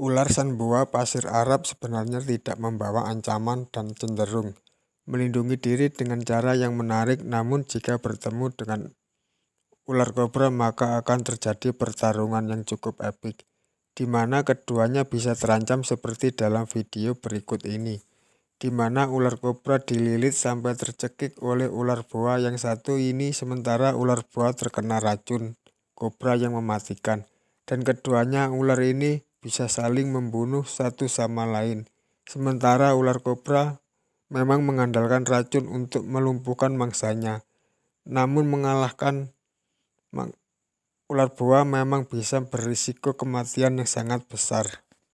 Ular sanboa pasir Arab sebenarnya tidak membawa ancaman dan cenderung melindungi diri dengan cara yang menarik namun jika bertemu dengan ular kobra maka akan terjadi pertarungan yang cukup epik di mana keduanya bisa terancam seperti dalam video berikut ini di mana ular kobra dililit sampai tercekik oleh ular boa yang satu ini sementara ular boa terkena racun kobra yang mematikan dan keduanya ular ini bisa saling membunuh satu sama lain. Sementara ular kobra memang mengandalkan racun untuk melumpuhkan mangsanya. Namun mengalahkan ular buah memang bisa berisiko kematian yang sangat besar.